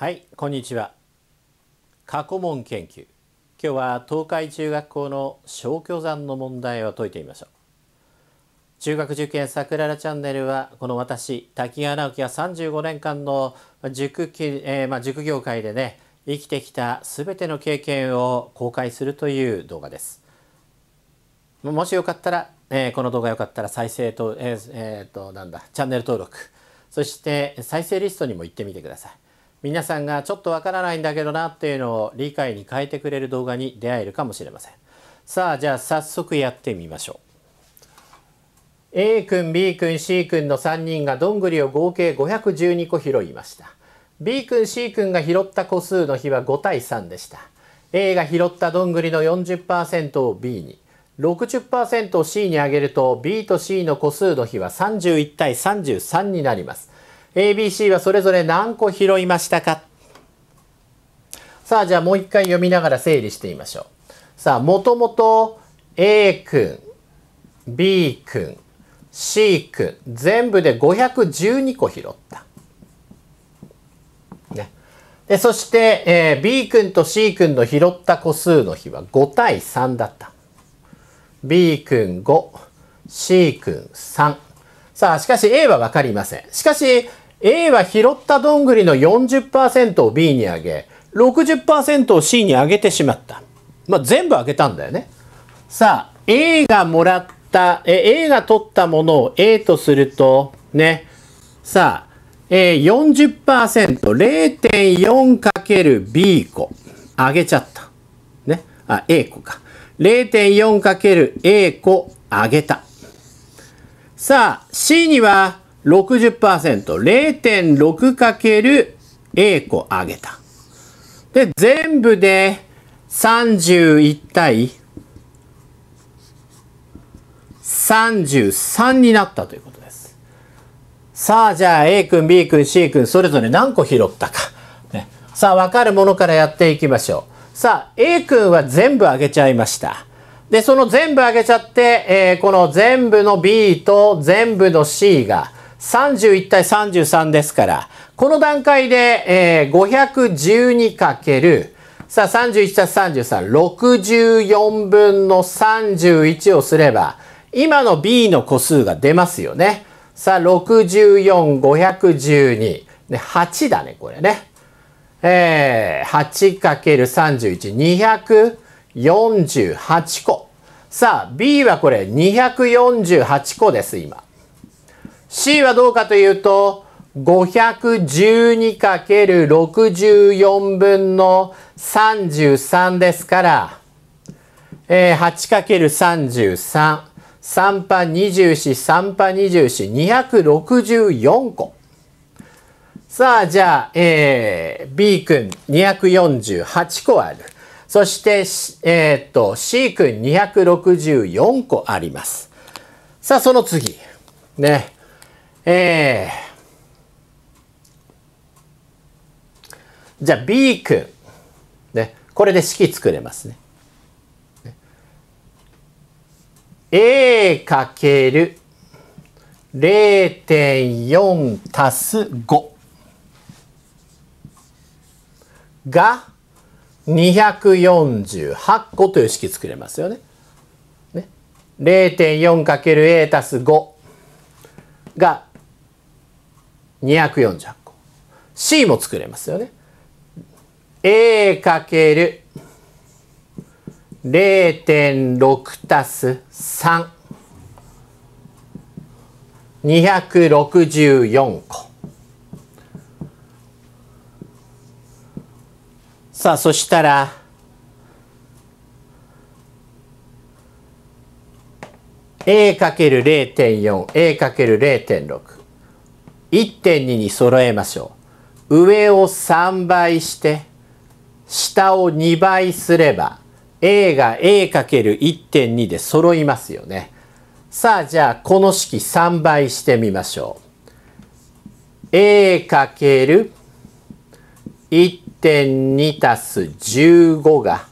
はいこんにちは過去問研究今日は東海中学校の消去算の問題を解いてみましょう中学受験さくららチャンネルはこの私滝川直樹が35年間の塾,、えー、まあ、塾業界でね生きてきた全ての経験を公開するという動画ですもしよかったら、えー、この動画よかったら再生とえー、えーとなんだチャンネル登録そして再生リストにも行ってみてください皆さんがちょっとわからないんだけどなっていうのを理解に変えてくれる動画に出会えるかもしれませんさあじゃあ早速やってみましょう A 君 B 君 C 君の3人がどんぐりを合計512個拾いました B 君 C 君が拾った個数の比は5対3でした A が拾ったどんぐりの40%を B に60%を C に上げると B と C の個数の比は31対33になります ABC はそれぞれ何個拾いましたかさあ、じゃあもう一回読みながら整理してみましょう。さあ、もともと A 君、B 君、C 君、全部で512個拾った。ね。で、そして、えー、B 君と C 君の拾った個数の比は5対3だった。B 君5、C 君3。さあ、しかし A はわかりません。しかし、A は拾ったどんぐりの40%を B に上げ60%を C に上げてしまった、まあ、全部上げたんだよねさあ A がもらったえ A が取ったものを A とするとねさあ、えー、40%0.4×B 個上げちゃったねあ A 個か 0.4×A 個上げたさあ C には60%、0.6×A 個上げた。で、全部で31対33になったということです。さあ、じゃあ A 君、B 君、C 君、それぞれ何個拾ったか。ね、さあ、わかるものからやっていきましょう。さあ、A 君は全部上げちゃいました。で、その全部上げちゃって、えー、この全部の B と全部の C が、31対33ですから、この段階で、えー、512かける、さあ31対33、64分の31をすれば、今の B の個数が出ますよね。さあ64、512。8だね、これね。えー、8る3 1 248個。さあ、B はこれ248個です、今。C はどうかというと、512×64 分の33ですから、えー、8×33。3パ24、3パ24、264個。さあ、じゃあ、えー、B 君248個ある。そして、えー、っと、C 君264個あります。さあ、その次。ね。えー、じゃあ B 君。ね、これで式作れますね。A かける零点四足す五が二百四十八個という式作れますよね。ね零点四かける a 足す五が248個。C も作れますよね。A かける0.6たす3。264個。さあ、そしたら、A かける 0.4A かける0.6 1.2に揃えましょう。上を3倍して、下を2倍すれば、A が A×1.2 かけで揃いますよね。さあ、じゃあ、この式3倍してみましょう。A×1.2 かけたす15が、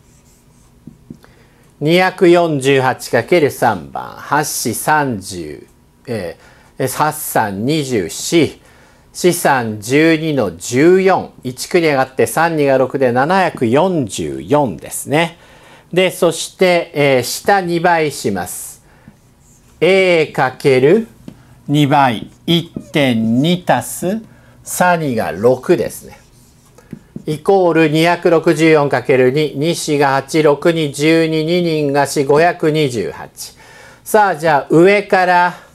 2 4 8る3番、8子30、えーサッサン24、資産12の14、1区に上がって3、二が6で744ですね。で、そして、えー、下2倍します。A かける2倍、1.2たすサが6ですね。イコール 264×2、2四が8、6に12、2人が4、528。さあ、じゃあ上から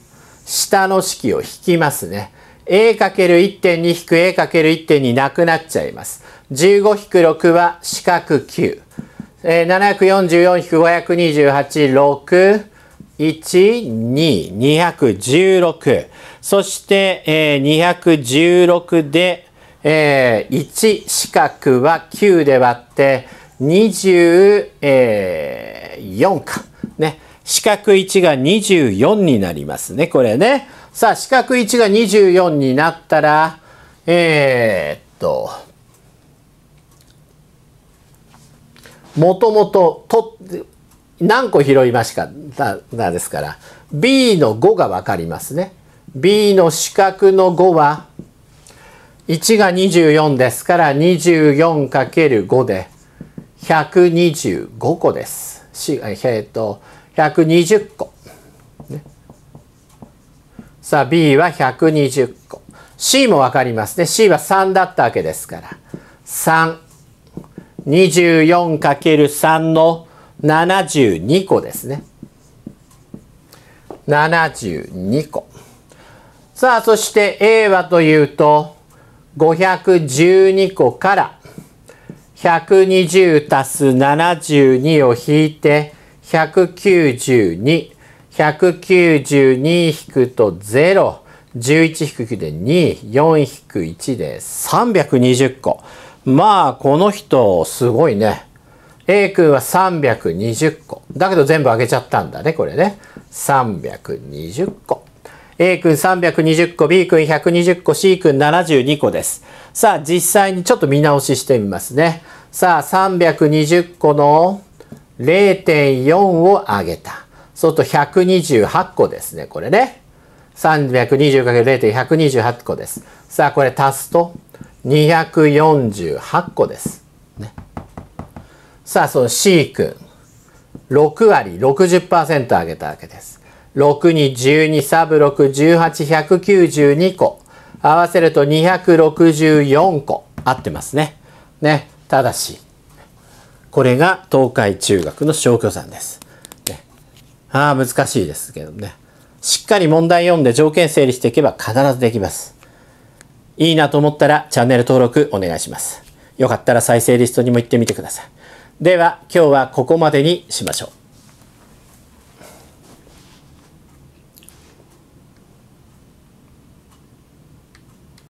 下の式を引きますね。a×1.2 引く a×1.2 なくなっちゃいます。15引く6は四角9。えー、744引く528、6、1、2、216。そして、えー、216で、えー、1四角は9で割って、24か。ね。四角1が24になりますね、これね。さあ、四角1が24になったら、えー、っと、もともと、と、何個拾いましたかですから、B の5がわかりますね。B の四角の5は、1が24ですから 24×5 で125個です。えっ、と120個、ね、さあ B は120個 C も分かりますね C は3だったわけですから3 24×3 の72個ですね72個さあそして A はというと512個から120足す72を引いて192。192引くと0。11引く9で2。4引く1で320個。まあ、この人、すごいね。A 君は320個。だけど全部あげちゃったんだね、これね。320個。A 君320個、B 君120個、C 君72個です。さあ、実際にちょっと見直ししてみますね。さあ、320個の0.4を上げた。そうすると128個ですね、これね。320×0.128 個です。さあ、これ足すと248個です。ね、さあ、その C 君。6割60%上げたわけです。6に12サブ618192個合わせると264個合ってますね。ね。ただしこれが東海中学の消去算です。ね、ああ、難しいですけどね。しっかり問題読んで条件整理していけば必ずできます。いいなと思ったらチャンネル登録お願いします。よかったら再生リストにも行ってみてください。では今日はここまでにしましょう。